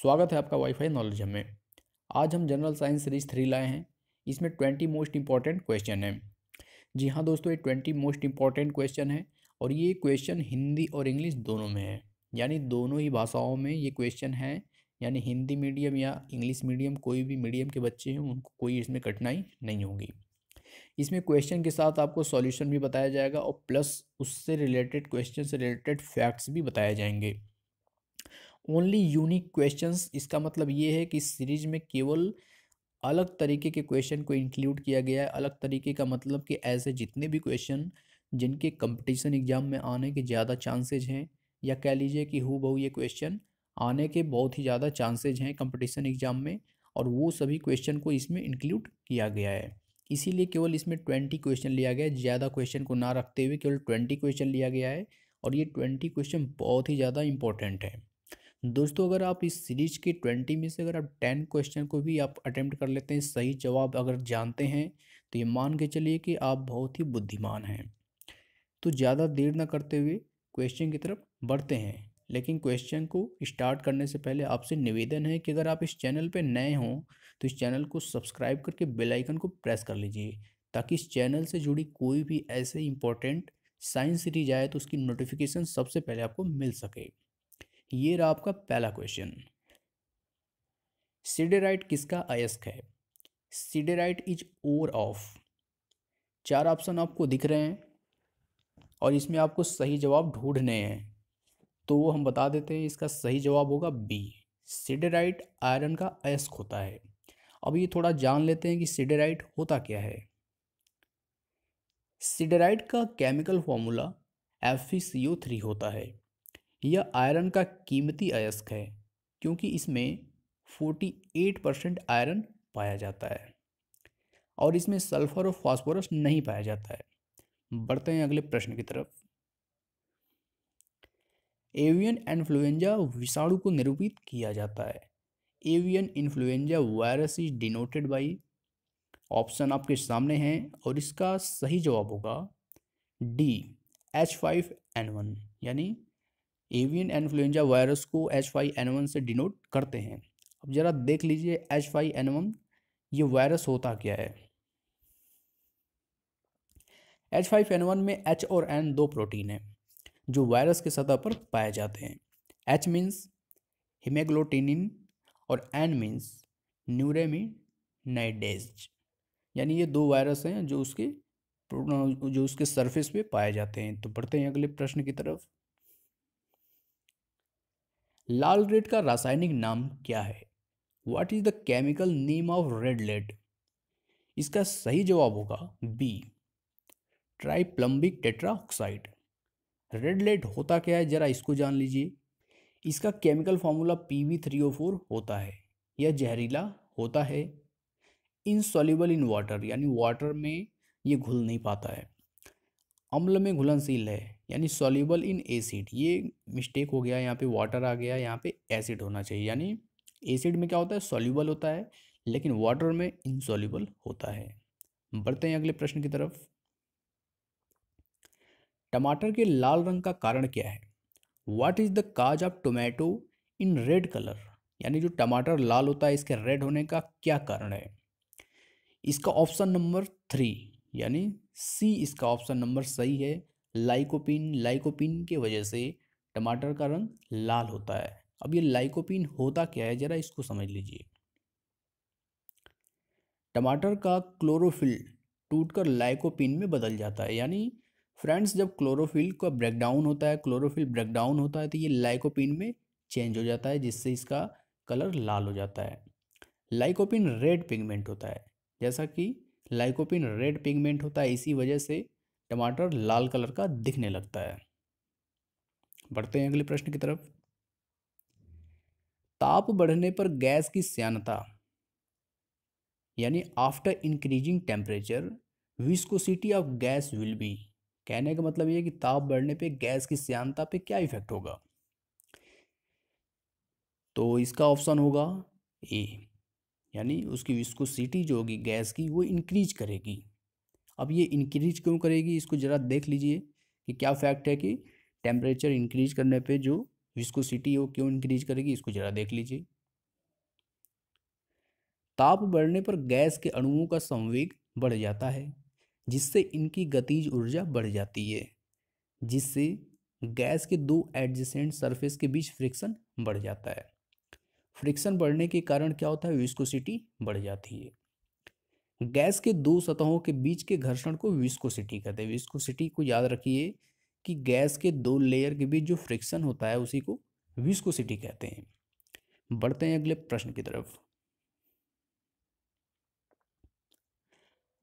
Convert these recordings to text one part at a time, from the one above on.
स्वागत है आपका वाईफाई नॉलेज हमें आज हम जनरल साइंस सीरीज थ्री लाए हैं इसमें ट्वेंटी मोस्ट इंपॉर्टेंट क्वेश्चन है जी हाँ दोस्तों ये ट्वेंटी मोस्ट इंपॉर्टेंट क्वेश्चन है और ये क्वेश्चन हिंदी और इंग्लिश दोनों में है यानी दोनों ही भाषाओं में ये क्वेश्चन है यानी हिंदी मीडियम या इंग्लिश मीडियम कोई भी मीडियम के बच्चे हैं उनको कोई इसमें कठिनाई नहीं होगी इसमें क्वेश्चन के साथ आपको सॉल्यूशन भी बताया जाएगा और प्लस उससे रिलेटेड क्वेश्चन से रिलेटेड फैक्ट्स भी बताए जाएंगे ओनली यूनिक क्वेश्चंस इसका मतलब ये है कि सीरीज में केवल अलग तरीके के क्वेश्चन को इंक्लूड किया गया है अलग तरीके का मतलब कि ऐसे जितने भी क्वेश्चन जिनके कंपटीशन एग्ज़ाम में आने के ज़्यादा चांसेज हैं या कह लीजिए कि हु बहु ये क्वेश्चन आने के बहुत ही ज़्यादा चांसेज हैं कंपटीशन एग्ज़ाम में और वो सभी क्वेश्चन को इसमें इंक्लूड किया गया है इसीलिए केवल इसमें ट्वेंटी क्वेश्चन लिया गया है ज़्यादा क्वेश्चन को ना रखते हुए केवल ट्वेंटी क्वेश्चन लिया गया है और ये ट्वेंटी क्वेश्चन बहुत ही ज़्यादा इंपॉर्टेंट है दोस्तों अगर आप इस सीरीज के ट्वेंटी में से अगर आप टेन क्वेश्चन को भी आप अटैम्प्ट कर लेते हैं सही जवाब अगर जानते हैं तो ये मान के चलिए कि आप बहुत ही बुद्धिमान हैं तो ज़्यादा देर ना करते हुए क्वेश्चन की तरफ बढ़ते हैं लेकिन क्वेश्चन को स्टार्ट करने से पहले आपसे निवेदन है कि अगर आप इस चैनल पर नए हों तो इस चैनल को सब्सक्राइब करके बेल आइकन को प्रेस कर लीजिए ताकि इस चैनल से जुड़ी कोई भी ऐसे इंपॉर्टेंट साइंस सीरीज आए तो उसकी नोटिफिकेशन सबसे पहले आपको मिल सके ये रहा आपका पहला क्वेश्चन सीडेराइट किसका अयस्क है सीडेराइट इज ओर ऑफ चार ऑप्शन आपको दिख रहे हैं और इसमें आपको सही जवाब ढूंढने हैं तो वो हम बता देते हैं इसका सही जवाब होगा बी सीडेराइट आयरन का अयस्क होता है अब ये थोड़ा जान लेते हैं कि सीडेराइट होता क्या है सीडेराइट का केमिकल फॉर्मूला एफ होता है यह आयरन का कीमती अयस्क है क्योंकि इसमें 48 परसेंट आयरन पाया जाता है और इसमें सल्फर और फास्फोरस नहीं पाया जाता है बढ़ते हैं अगले प्रश्न की तरफ एवियन इन्फ्लुएंजा विषाणु को निरूपित किया जाता है avian influenza virus is denoted by option आपके सामने हैं और इसका सही जवाब होगा D H five N one यानी एवियन इन्फ्लुएंजा वायरस को एच फाइव एन वन से डिनोट करते हैं अब ज़रा देख लीजिए एच फाइव एन वन ये वायरस होता क्या है एच फाइव एन वन में एच और एन दो प्रोटीन हैं जो वायरस के सतह पर पाए जाते हैं एच मीन्स हिमेग्लोटिनिन और एन मीन्स न्यूरेमिनाइडेज यानी ये दो वायरस हैं जो उसके जो उसके सरफेस पे पाए जाते हैं तो बढ़ते हैं अगले प्रश्न की तरफ लाल रेड का रासायनिक नाम क्या है what is the chemical name of red lead इसका सही जवाब होगा B tetra tetraoxide red lead होता क्या है जरा इसको जान लीजिए इसका chemical formula P V three O four होता है यह जहरीला होता है इनसॉल्यूबल इन वाटर यानी वाटर में ये घुल नहीं पाता है अम्ल में घुलनशील है यानी सॉल्यूबल इन एसिड ये मिस्टेक हो गया यहाँ पे वाटर आ गया यहाँ पे एसिड होना चाहिए यानी एसिड में क्या होता है सॉल्यूबल होता है लेकिन वाटर में इनसॉल्यूबल होता है बढ़ते हैं अगले प्रश्न की तरफ टमाटर के लाल रंग का कारण क्या है what is the cause of tomato in red colour यानी जो टमाटर लाल होता है इसके रेड होने का क्या कारण है इसका ऑप्शन नंबर थ्री यानी सी इसका ऑप्शन नंबर सही है लाइकोपिन लाइकोपिन के वजह से टमाटर का रंग लाल होता है अब ये लाइकोपिन होता क्या है ज़रा इसको समझ लीजिए टमाटर का क्लोरोफिल टूटकर लाइकोपिन में बदल जाता है यानी फ्रेंड्स जब क्लोरोफिल का ब्रेकडाउन होता है क्लोरोफिल ब्रेकडाउन होता है तो ये लाइकोपिन में चेंज हो जाता है जिससे इसका कलर लाल हो जाता है लाइकोपिन रेड पिगमेंट होता है जैसा कि लाइकोपिन रेड पिगमेंट होता है इसी वजह से टमाटर लाल कलर का दिखने लगता है बढ़ते हैं अगले प्रश्न की तरफ ताप बढ़ने पर गैस की सयानता यानी after increasing temperature viscosity of gas will be कहने का मतलब यह कि ताप बढ़ने पे गैस की सयानता पे क्या इफेक्ट होगा तो इसका ऑप्शन होगा ए यानी उसकी विस्कोसिटी जो होगी गैस की वो इंक्रीज करेगी अब ये इंक्रीज क्यों करेगी इसको ज़रा देख लीजिए कि क्या फैक्ट है कि टेम्परेचर इंक्रीज करने पे जो विस्कोसिटी हो क्यों इंक्रीज करेगी इसको ज़रा देख लीजिए ताप बढ़ने पर गैस के अणुओं का संवेग बढ़ जाता है जिससे इनकी गतिज ऊर्जा बढ़ जाती है जिससे गैस के दो एडजेसेंट सरफेस के बीच फ्रिक्शन बढ़ जाता है फ्रिक्शन बढ़ने के कारण क्या होता है विस्कोसिटी बढ़ जाती है गैस के दो सतहों के बीच के घर्षण को विस्कोसिटी कहते हैं विस्कोसिटी को याद रखिए कि गैस के दो लेयर के बीच जो फ्रिक्शन होता है उसी को विस्कोसिटी कहते हैं बढ़ते हैं अगले प्रश्न की तरफ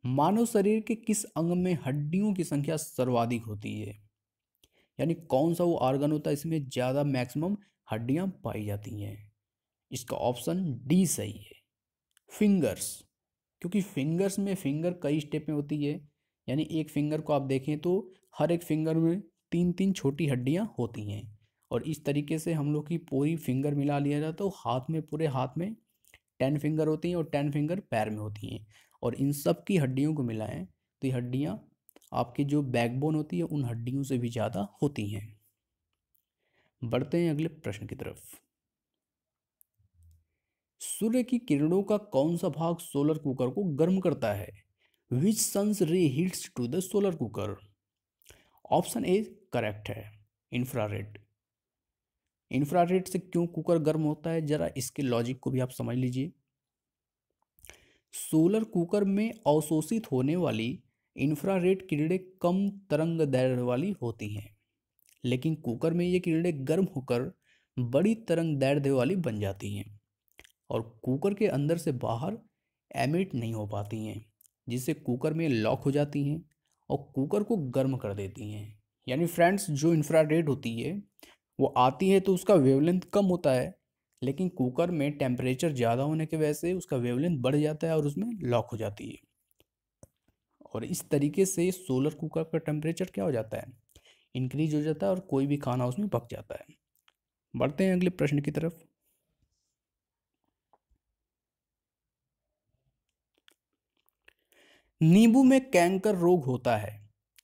मानव शरीर के किस अंग में हड्डियों की संख्या सर्वाधिक होती है यानी कौन सा वो ऑर्गन होता है इसमें ज़्यादा मैक्सिमम हड्डियां पाई जाती हैं इसका ऑप्शन डी सही है फिंगर्स क्योंकि फिंगर्स में फिंगर कई स्टेप में होती है यानी एक फिंगर को आप देखें तो हर एक फिंगर में तीन तीन छोटी हड्डियाँ होती हैं और इस तरीके से हम लोग की पूरी फिंगर मिला लिया जाता तो हाथ में पूरे हाथ में टेन फिंगर होती हैं और टेन फिंगर पैर में होती हैं और इन सब की हड्डियों को मिलाएं तो ये हड्डियाँ आपकी जो बैकबोन होती है उन हड्डियों से भी ज़्यादा होती हैं बढ़ते हैं अगले प्रश्न की तरफ सूर्य की किरणों का कौन सा भाग सोलर कुकर को गर्म करता है which sun's ray heats to the solar cooker option A correct है इंफ्रारेड इंफ्रारेड से क्यों कुकर गर्म होता है जरा इसके लॉजिक को भी आप समझ लीजिए सोलर कुकर में अवशोषित होने वाली इंफ्रारेड किरणें कम तरंग दैर्ध्य वाली होती हैं लेकिन कुकर में ये किरणें गर्म होकर बड़ी तरंग दैर्ध्य वाली बन जाती हैं और कुकर के अंदर से बाहर एमिट नहीं हो पाती हैं जिससे कुकर में लॉक हो जाती हैं और कुकर को गर्म कर देती हैं यानी फ्रेंड्स जो इंफ्रारेड होती है वो आती है तो उसका वेवलेंथ कम होता है लेकिन कुकर में टेम्परेचर ज़्यादा होने की वजह से उसका वेवलेंथ बढ़ जाता है और उसमें लॉक हो जाती है और इस तरीके से सोलर कुकर का टेम्परेचर क्या हो जाता है इंक्रीज हो जाता है और कोई भी खाना उसमें पक जाता है बढ़ते हैं अगले प्रश्न की तरफ नींबू में कैंकर रोग होता है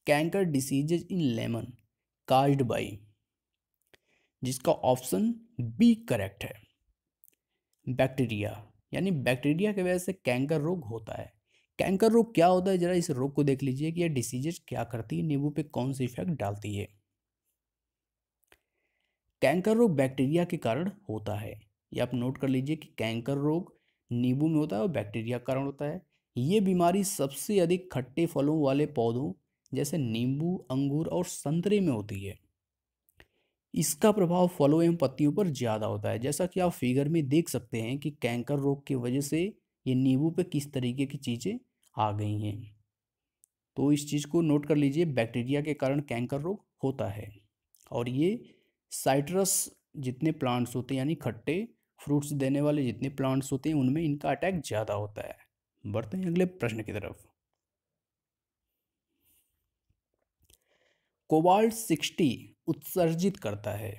canker diseases in lemon caused by जिसका ऑप्शन बी करेक्ट है बैक्टीरिया यानी बैक्टीरिया की वजह से कैंकर रोग होता है कैंकर रोग क्या होता है जरा इस रोग को देख लीजिए कि यह डिसीजेज क्या करती है नींबू पे कौन सी इफेक्ट डालती है कैंकर रोग बैक्टीरिया के कारण होता है ये आप नोट कर लीजिए कि कैंकर रोग नींबू में होता है और बैक्टीरिया कारण होता है ये बीमारी सबसे अधिक खट्टे फलों वाले पौधों जैसे नींबू अंगूर और संतरे में होती है इसका प्रभाव फलों एवं पत्तियों पर ज़्यादा होता है जैसा कि आप फिगर में देख सकते हैं कि कैंकर रोग की वजह से ये नींबू पे किस तरीके की चीज़ें आ गई हैं तो इस चीज़ को नोट कर लीजिए बैक्टीरिया के कारण कैंकर रोग होता है और ये साइट्रस जितने प्लांट्स होते हैं यानी खट्टे फ्रूट्स देने वाले जितने प्लांट्स होते हैं उनमें इनका अटैक ज़्यादा होता है बढ़ते हैं अगले प्रश्न की तरफ कोबाल्ट सिक्सटी उत्सर्जित करता है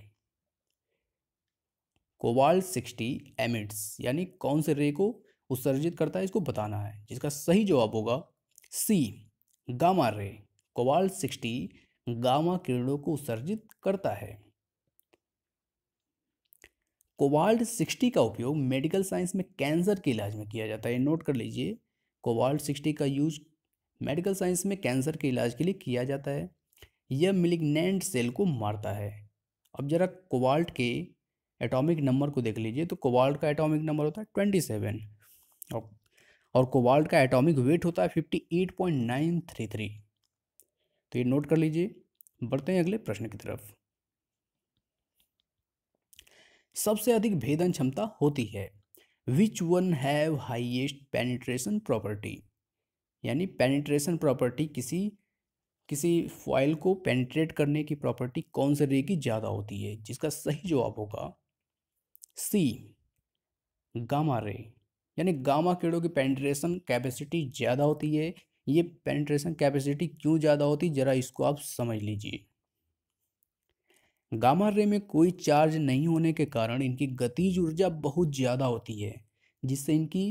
कोबाल्ट सिक्सटी एमिट्स यानी कौन से रे को उत्सर्जित करता है इसको बताना है जिसका सही जवाब होगा C gamma ray cobalt sixty gamma किरणों को उत्सर्जित करता है कोवाल्ट सिक्सटी का उपयोग मेडिकल साइंस में कैंसर के इलाज में किया जाता है ये नोट कर लीजिए कोवाल्ट सिक्सटी का यूज मेडिकल साइंस में कैंसर के इलाज के लिए किया जाता है यह मिलिग्नेंट सेल को मारता है अब जरा कोवाल्ट के एटॉमिक नंबर को देख लीजिए तो कोवाल्ट का एटॉमिक नंबर होता है ट्वेंटी सेवन और, और का एटॉमिक वेट होता है fifty eight point nine three three तो ये नोट कर लीजिए बढ़ते हैं अगले प्रश्न की तरफ सबसे अधिक भेदन क्षमता होती है which one have highest penetration property यानी पेनिट्रेशन प्रॉपर्टी किसी किसी फॉयल को पेनिट्रेट करने की प्रॉपर्टी कौन से रे की ज़्यादा होती है जिसका सही जवाब होगा सी गामा रे यानी गामा किरणों की पेनिट्रेशन कैपेसिटी ज़्यादा होती है ये पेनिट्रेशन कैपेसिटी क्यों ज़्यादा होती है ज़रा इसको आप समझ लीजिए गामा रे में कोई चार्ज नहीं होने के कारण इनकी गतिज ऊर्जा बहुत ज़्यादा होती है जिससे इनकी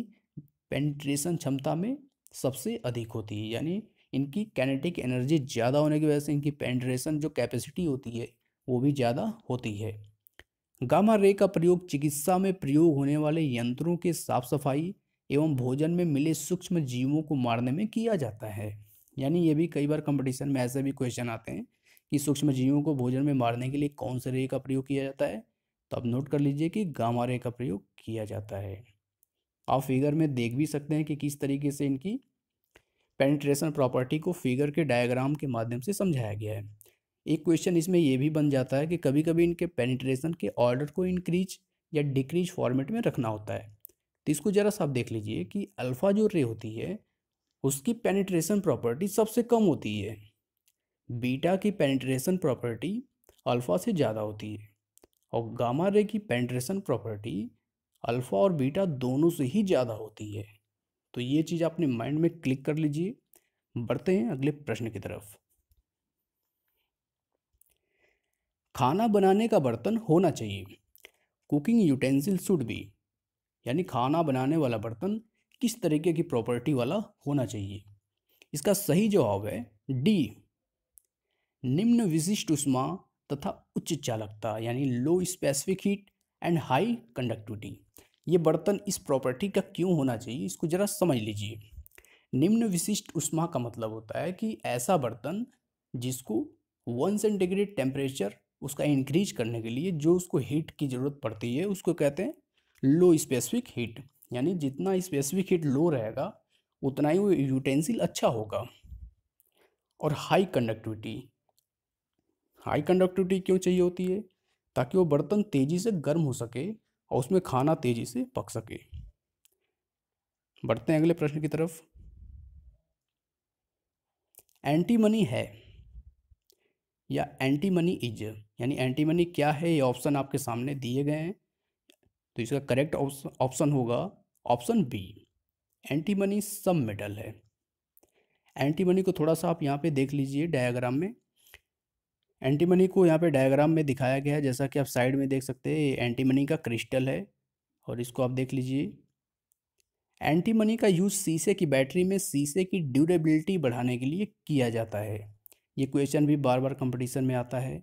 पेंट्रेशन क्षमता में सबसे अधिक होती है यानी इनकी कैनेटिक एनर्जी ज़्यादा होने की वजह से इनकी पेंट्रेशन जो कैपेसिटी होती है वो भी ज़्यादा होती है गामा रे का प्रयोग चिकित्सा में प्रयोग होने वाले यंत्रों के साफ सफाई एवं भोजन में मिले सूक्ष्म जीवों को मारने में किया जाता है यानी ये भी कई बार कंपटीशन में ऐसे भी क्वेश्चन आते हैं कि सूक्ष्म जीवों को भोजन में मारने के लिए कौन से रे का प्रयोग किया जाता है तो आप नोट कर लीजिए कि गामा रे का प्रयोग किया जाता है आप फिगर में देख भी सकते हैं कि किस तरीके से इनकी पेनिट्रेशन प्रॉपर्टी को फिगर के डायग्राम के माध्यम से समझाया गया है एक क्वेश्चन इसमें यह भी बन जाता है कि कभी कभी इनके पेनिट्रेशन के ऑर्डर को इंक्रीज या डिक्रीज फॉर्मेट में रखना होता है तो इसको ज़रा सा आप देख लीजिए कि अल्फ़ा जो रे होती है उसकी पेनिट्रेशन प्रॉपर्टी सबसे कम होती है बीटा की पेनिट्रेशन प्रॉपर्टी अल्फ़ा से ज़्यादा होती है और गामा रे की पेनिट्रेशन प्रॉपर्टी अल्फ़ा और बीटा दोनों से ही ज़्यादा होती है तो ये चीज़ आपने माइंड में क्लिक कर लीजिए बढ़ते हैं अगले प्रश्न की तरफ खाना बनाने का बर्तन होना चाहिए कुकिंग यूटेंसिल शुड बी यानी खाना बनाने वाला बर्तन किस तरीके की प्रॉपर्टी वाला होना चाहिए इसका सही जवाब है डी निम्न विशिष्ट उष्मा तथा उच्च चालकता यानी low specific heat and high conductivity ये बर्तन इस प्रॉपर्टी का क्यों होना चाहिए इसको ज़रा समझ लीजिए निम्न विशिष्ट उष्मा का मतलब होता है कि ऐसा बर्तन जिसको वन सेंटीग्रेड टेम्परेचर उसका इंक्रीज करने के लिए जो उसको हीट की ज़रूरत पड़ती है उसको कहते हैं लो स्पेसिफिक हीट यानी जितना स्पेसिफिक हीट लो रहेगा उतना ही वो यूटेंसिल अच्छा होगा और हाई कंडक्टिविटी हाई कंडक्टिविटी क्यों चाहिए होती है ताकि वो बर्तन तेज़ी से गर्म हो सके और उसमें खाना तेज़ी से पक सके बढ़ते हैं अगले प्रश्न की तरफ एंटी मनी है या एंटी मनी इज यानी एंटी मनी क्या है ये ऑप्शन आपके सामने दिए गए हैं तो इसका करेक्ट ऑप्शन होगा ऑप्शन बी एंटी मनी सब मेटल है एंटी मनी को थोड़ा सा आप यहाँ पे देख लीजिए डायग्राम में एंटीमनी को यहाँ पे डायग्राम में दिखाया गया है जैसा कि आप साइड में देख सकते हैं ये एंटीमनी का क्रिस्टल है और इसको आप देख लीजिए एंटीमनी का यूज़ शीशे की बैटरी में शीशे की ड्यूरेबिलिटी बढ़ाने के लिए किया जाता है ये क्वेश्चन भी बार बार कंपटीशन में आता है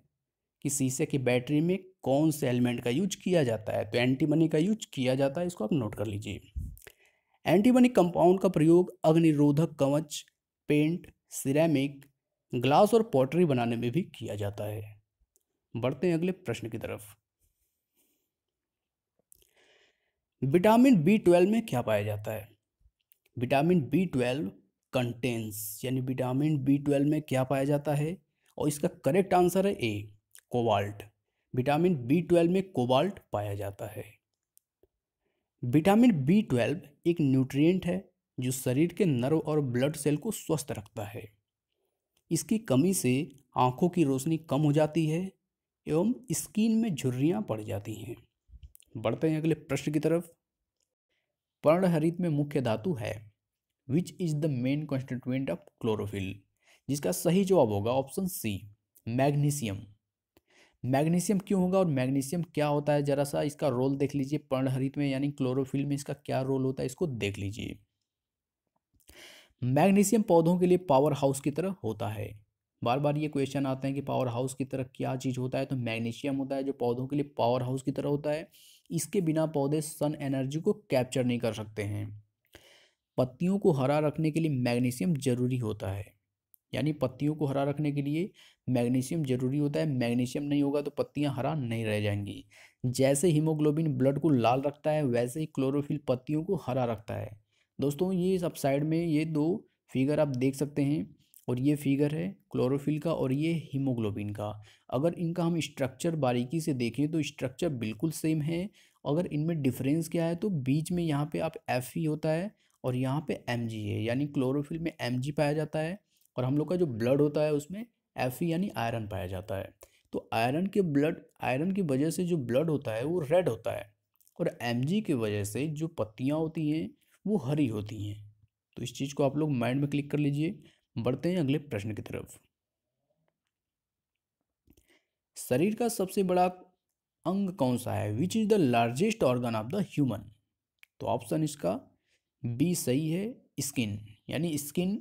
कि शीशे की बैटरी में कौन से एलिमेंट का यूज किया जाता है तो एंटीमनी का यूज किया जाता है इसको आप नोट कर लीजिए एंटीमनी कंपाउंड का प्रयोग अग्निरोधक कवच पेंट सिरेमिक ग्लास और पॉटरी बनाने में भी किया जाता है बढ़ते हैं अगले प्रश्न की तरफ विटामिन बी ट्वेल्व में क्या पाया जाता है विटामिन बी ट्वेल्व कंटेंस यानी विटामिन बी ट्वेल्व में क्या पाया जाता है और इसका करेक्ट आंसर है A cobalt vitamin B twelve में कोबाल्ट पाया जाता है विटामिन बी ट्वेल्व एक न्यूट्रिएंट है जो शरीर के नर्व और ब्लड सेल को स्वस्थ रखता है इसकी कमी से आँखों की रोशनी कम हो जाती है एवं स्किन में झुर्रियाँ पड़ जाती हैं बढ़ते हैं अगले प्रश्न की तरफ पर्णहरित में मुख्य धातु है which is the main constituent of chlorophyll जिसका सही जवाब होगा ऑप्शन सी मैग्नीशियम मैग्नीशियम क्यों होगा और मैग्नीशियम क्या होता है जरा सा इसका रोल देख लीजिए पर्णहरित में यानी क्लोरोफिल में इसका क्या रोल होता है इसको देख लीजिए मैग्नीशियम पौधों के लिए पावर हाउस की तरह होता है बार बार ये क्वेश्चन आते हैं कि पावर हाउस की तरह क्या चीज़ होता है तो मैग्नीशियम होता है जो पौधों के लिए पावर हाउस की तरह होता है इसके बिना पौधे सन एनर्जी को कैप्चर नहीं कर सकते हैं पत्तियों को हरा रखने के लिए मैग्नीशियम जरूरी होता है यानी पत्तियों को हरा रखने के लिए मैग्नीशियम जरूरी होता है मैग्नीशियम नहीं होगा तो पत्तियां हरा नहीं रह जाएंगी जैसे हीमोग्लोबिन ब्लड को लाल रखता है वैसे ही क्लोरोफिल पत्तियों को हरा रखता है दोस्तों ये सब साइड में ये दो फिगर आप देख सकते हैं और ये फिगर है क्लोरोफिल का और ये हीमोग्लोबिन का अगर इनका हम स्ट्रक्चर बारीकी से देखें तो स्ट्रक्चर बिल्कुल सेम है अगर इनमें डिफरेंस क्या है तो बीच में यहाँ पे आप एफ ई होता है और यहाँ पे एम जी है यानी क्लोरोफिल में एम जी पाया जाता है और हम लोग का जो ब्लड होता है उसमें एफ ई यानी आयरन पाया जाता है तो आयरन के ब्लड आयरन की वजह से जो ब्लड होता है वो रेड होता है और एम जी की वजह से जो पत्तियाँ होती हैं वो हरी होती हैं तो इस चीज़ को आप लोग माइंड में क्लिक कर लीजिए बढ़ते हैं अगले प्रश्न की तरफ शरीर का सबसे बड़ा अंग कौन सा है which is the largest organ of the human तो ऑप्शन इसका बी सही है स्किन यानी स्किन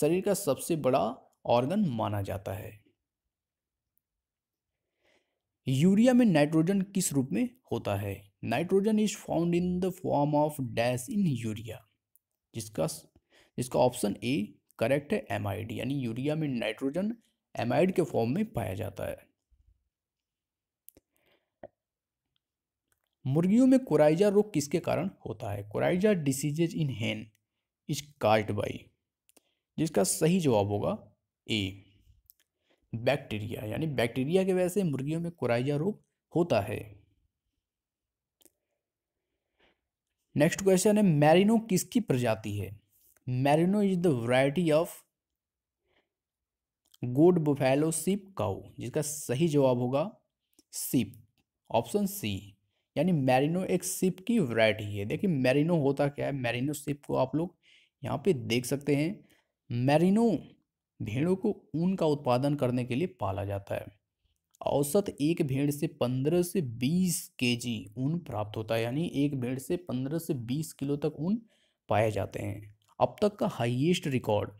शरीर का सबसे बड़ा ऑर्गन माना जाता है यूरिया में नाइट्रोजन किस रूप में होता है nitrogen is found in the form of dash in urea जिसका जिसका ऑप्शन ए करेक्ट है एमाइड यानी यूरिया में नाइट्रोजन एमाइड के फॉर्म में पाया जाता है मुर्गियों में कोराइजा रोग किसके कारण होता है coryza diseases in hen is caused by जिसका सही जवाब होगा ए बैक्टीरिया यानी बैक्टीरिया के वजह से मुर्गियों में कोराइजा रोग होता है नेक्स्ट क्वेश्चन है मैरिनो किसकी प्रजाति है merino is the variety of goat buffalo sheep cow जिसका सही जवाब होगा सीप ऑप्शन सी यानी मैरिनो एक सिप की वैरायटी है देखिए मैरिनो होता क्या है मैरिनो सीप को आप लोग यहाँ पे देख सकते हैं मैरिनो भेड़ों को ऊन का उत्पादन करने के लिए पाला जाता है औसत एक भेड़ से पंद्रह से बीस के जी ऊन प्राप्त होता है यानी एक भेड़ से पंद्रह से बीस किलो तक ऊन पाए जाते हैं अब तक का हाईएस्ट रिकॉर्ड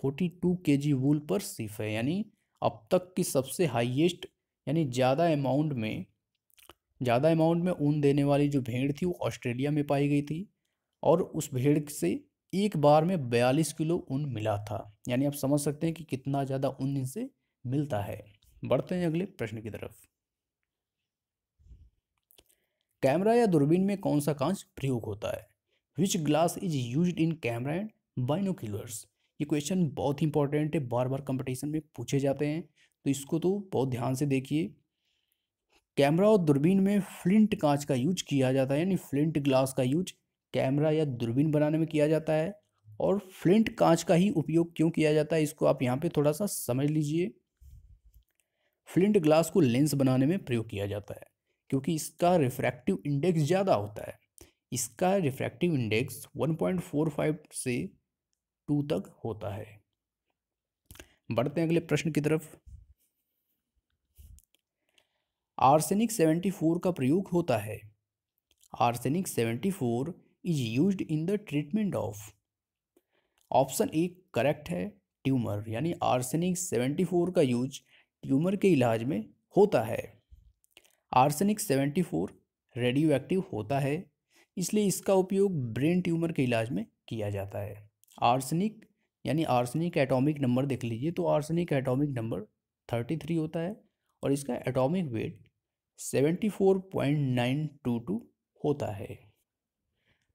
फोर्टी टू के जी वूल पर सिफ है यानी अब तक की सबसे हाईएस्ट यानी ज़्यादा अमाउंट में ज़्यादा अमाउंट में ऊन देने वाली जो भेड़ थी वो ऑस्ट्रेलिया में पाई गई थी और उस भेड़ से एक बार में बयालीस किलो ऊन मिला था यानी आप समझ सकते हैं कि कितना ज़्यादा ऊन इनसे मिलता है बढ़ते हैं अगले प्रश्न की तरफ कैमरा या दूरबीन में कौन सा कांच प्रयोग होता है which glass is use in camera and binoculars ये क्वेश्चन बहुत इंपॉर्टेंट है बार बार कंपटीशन में पूछे जाते हैं तो इसको तो बहुत ध्यान से देखिए कैमरा और दूरबीन में फ्लिंट कांच का यूज किया जाता है यानी फ्लिंट ग्लास का यूज कैमरा या दूरबीन बनाने में किया जाता है और फ्लिंट कांच का ही उपयोग क्यों किया जाता है इसको आप यहाँ पे थोड़ा सा समझ लीजिए फ्लिंट ग्लास को लेंस बनाने में प्रयोग किया जाता है क्योंकि इसका रिफ्रैक्टिव इंडेक्स ज़्यादा होता है इसका रिफ्रैक्टिव इंडेक्स 1.45 से 2 तक होता है बढ़ते हैं अगले प्रश्न की तरफ आर्सेनिक 74 का प्रयोग होता है arsenic 74 is used in the treatment of option A correct है ट्यूमर यानी आर्सेनिक 74 का यूज ट्यूमर के इलाज में होता है आर्सेनिक 74 रेडियो एक्टिव होता है इसलिए इसका उपयोग ब्रेन ट्यूमर के इलाज में किया जाता है आर्सेनिक यानी आर्सेनिक एटॉमिक नंबर देख लीजिए तो आर्सेनिक एटॉमिक नंबर 33 होता है और इसका एटॉमिक वेट 74.922 होता है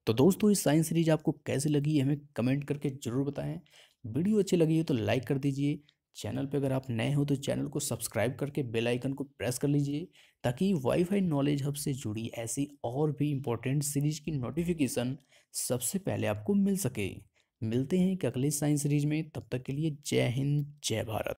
तो दोस्तों इस साइंस सीरीज आपको कैसे लगी हमें कमेंट करके ज़रूर बताएं वीडियो अच्छी लगी है तो लाइक कर दीजिए चैनल पे अगर आप नए हो तो चैनल को सब्सक्राइब करके बेल आइकन को प्रेस कर लीजिए ताकि वाईफाई नॉलेज हब से जुड़ी ऐसी और भी इम्पोर्टेंट सीरीज की नोटिफिकेशन सबसे पहले आपको मिल सके मिलते हैं एक अगले साइंस सीरीज में तब तक के लिए जय हिंद जय भारत